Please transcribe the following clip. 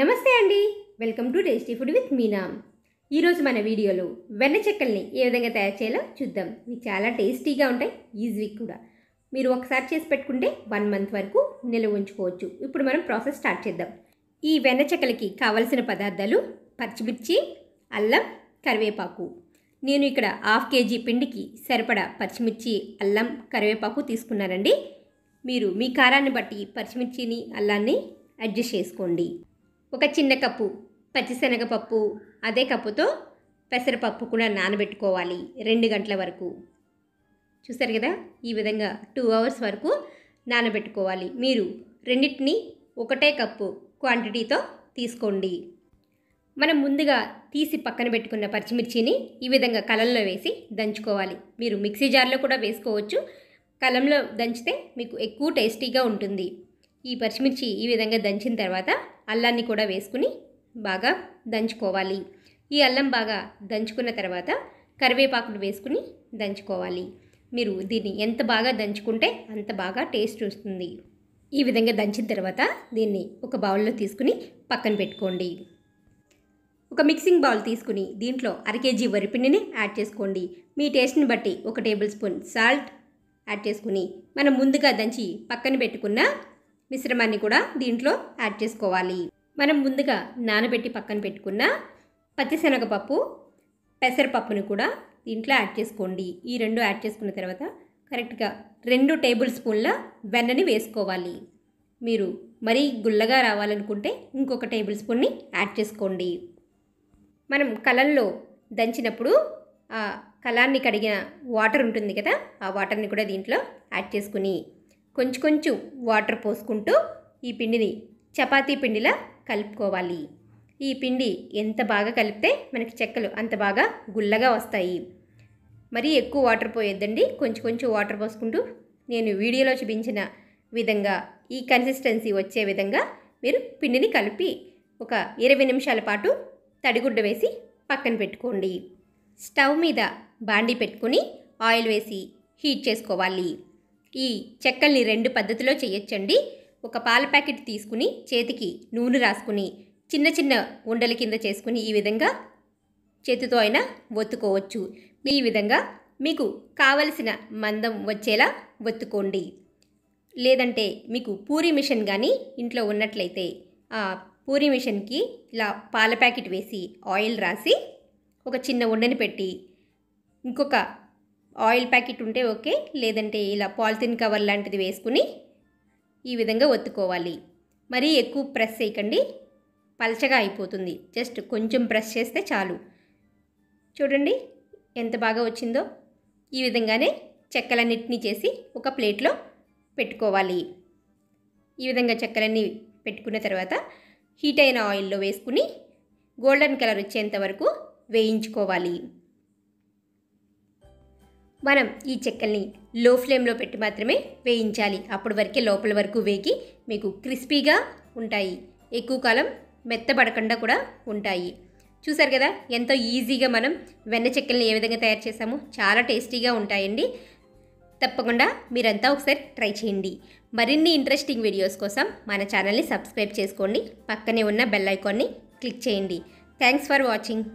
నమస్తే అండి welcome to tasty food with Meena ఈరోజు మన వీడియోలో వెన్న చెక్కల్ని ఏ విధంగా తయారు చేయాలో చూద్దాం ఇవి చాలా టేస్టీగా ఉంటాయి ఈజీ కూడా మీరు ఒకసారి చేసి పెట్టుకుంటే వన్ మంత్ వరకు నిల్వ ఉంచుకోవచ్చు ఇప్పుడు మనం ప్రాసెస్ స్టార్ట్ చేద్దాం ఈ వెన్న చెక్కలకి కావలసిన పదార్థాలు పచ్చిమిర్చి అల్లం కరివేపాకు నేను ఇక్కడ హాఫ్ కేజీ పిండికి సరిపడా పచ్చిమిర్చి అల్లం కరివేపాకు తీసుకున్నారండి మీరు మీ కారాన్ని బట్టి పచ్చిమిర్చిని అల్లాన్ని అడ్జస్ట్ చేసుకోండి ఒక చిన్న కప్పు పచ్చిశనగపప్పు అదే కప్పుతో పెసరపప్పు కూడా నానబెట్టుకోవాలి రెండు గంటల వరకు చూసారు కదా ఈ విధంగా టూ అవర్స్ వరకు నానబెట్టుకోవాలి మీరు రెండింటిని ఒకటే కప్పు క్వాంటిటీతో తీసుకోండి మనం ముందుగా తీసి పక్కన పెట్టుకున్న పచ్చిమిర్చిని ఈ విధంగా కలంలో వేసి దంచుకోవాలి మీరు మిక్సీ జార్లో కూడా వేసుకోవచ్చు కలంలో దంచితే మీకు ఎక్కువ టేస్టీగా ఉంటుంది ఈ పచ్చిమిర్చి ఈ విధంగా దంచిన తర్వాత అల్లాన్ని కూడా వేసుకుని బాగా దంచుకోవాలి ఈ అల్లం బాగా దంచుకున్న తర్వాత కరివేపాకులు వేసుకుని దంచుకోవాలి మీరు దీన్ని ఎంత బాగా దంచుకుంటే అంత బాగా టేస్ట్ వస్తుంది ఈ విధంగా దంచిన తర్వాత దీన్ని ఒక బౌల్లో తీసుకుని పక్కన పెట్టుకోండి ఒక మిక్సింగ్ బౌల్ తీసుకుని దీంట్లో అర కేజీ వరిపిండిని యాడ్ చేసుకోండి మీ టేస్ట్ని బట్టి ఒక టేబుల్ స్పూన్ సాల్ట్ యాడ్ చేసుకుని మనం ముందుగా దంచి పక్కన పెట్టుకున్న మిశ్రమాన్ని కూడా దీంట్లో యాడ్ చేసుకోవాలి మనం ముందుగా నానబెట్టి పక్కన పెట్టుకున్న పచ్చిశనగపప్పు పెసరపప్పుని కూడా దీంట్లో యాడ్ చేసుకోండి ఈ రెండు యాడ్ చేసుకున్న తర్వాత కరెక్ట్గా రెండు టేబుల్ స్పూన్ల వెన్నని వేసుకోవాలి మీరు మరీ గుల్లగా రావాలనుకుంటే ఇంకొక టేబుల్ స్పూన్ని యాడ్ చేసుకోండి మనం కలంలో దంచినప్పుడు ఆ కలాన్ని కడిగిన వాటర్ ఉంటుంది కదా ఆ వాటర్ని కూడా దీంట్లో యాడ్ చేసుకుని కొంచెం కొంచెం వాటర్ పోసుకుంటూ ఈ పిండిని చపాతీ పిండిలా కలుపుకోవాలి ఈ పిండి ఎంత బాగా కలిపితే మనకి చెక్కలు అంత బాగా గుల్లగా వస్తాయి మరీ ఎక్కువ వాటర్ పోయొద్దండి కొంచెం కొంచెం వాటర్ పోసుకుంటూ నేను వీడియోలో చూపించిన విధంగా ఈ కన్సిస్టెన్సీ వచ్చే విధంగా మీరు పిండిని కలిపి ఒక ఇరవై నిమిషాల పాటు తడిగుడ్డ వేసి పక్కన పెట్టుకోండి స్టవ్ మీద బాండి పెట్టుకుని ఆయిల్ వేసి హీట్ చేసుకోవాలి ఈ చెక్కల్ని రెండు పద్ధతిలో చేయొచ్చండి ఒక పాల ప్యాకెట్ తీసుకుని చేతికి నూనె రాసుకుని చిన్న చిన్న ఉండల కింద చేసుకుని ఈ విధంగా చేతితో అయినా ఒత్తుకోవచ్చు ఈ విధంగా మీకు కావలసిన మందం వచ్చేలా ఒత్తుకోండి లేదంటే మీకు పూరి మిషన్ కానీ ఇంట్లో ఉన్నట్లయితే ఆ పూరి మిషన్కి ఇలా పాల ప్యాకెట్ వేసి ఆయిల్ రాసి ఒక చిన్న ఉండని పెట్టి ఇంకొక ఆయిల్ ప్యాకెట్ ఉంటే ఓకే లేదంటే ఇలా పాలిథిన్ కవర్ లాంటిది వేసుకుని ఈ విధంగా ఒత్తుకోవాలి మరీ ఎక్కువ ప్రెస్ చేయకండి పలచగా అయిపోతుంది జస్ట్ కొంచెం ప్రెస్ చేస్తే చాలు చూడండి ఎంత బాగా వచ్చిందో ఈ విధంగానే చెక్కలన్నిటినీ చేసి ఒక ప్లేట్లో పెట్టుకోవాలి ఈ విధంగా చెక్కలన్నీ పెట్టుకున్న తర్వాత హీట్ అయిన ఆయిల్లో వేసుకుని గోల్డెన్ కలర్ వచ్చేంత వరకు వేయించుకోవాలి మనం ఈ చెక్కల్ని లో ఫ్లేమ్లో పెట్టి మాత్రమే వేయించాలి అప్పటి వరకే లోపల వరకు వేగి మీకు క్రిస్పీగా ఉంటాయి ఎక్కువ కాలం మెత్తబడకుండా కూడా ఉంటాయి చూసారు కదా ఎంతో ఈజీగా మనం వెన్న చెక్కల్ని ఏ విధంగా తయారు చేసాము చాలా టేస్టీగా ఉంటాయండి తప్పకుండా మీరంతా ఒకసారి ట్రై చేయండి మరిన్ని ఇంట్రెస్టింగ్ వీడియోస్ కోసం మన ఛానల్ని సబ్స్క్రైబ్ చేసుకోండి పక్కనే ఉన్న బెల్ ఐకాన్ని క్లిక్ చేయండి థ్యాంక్స్ ఫర్ వాచింగ్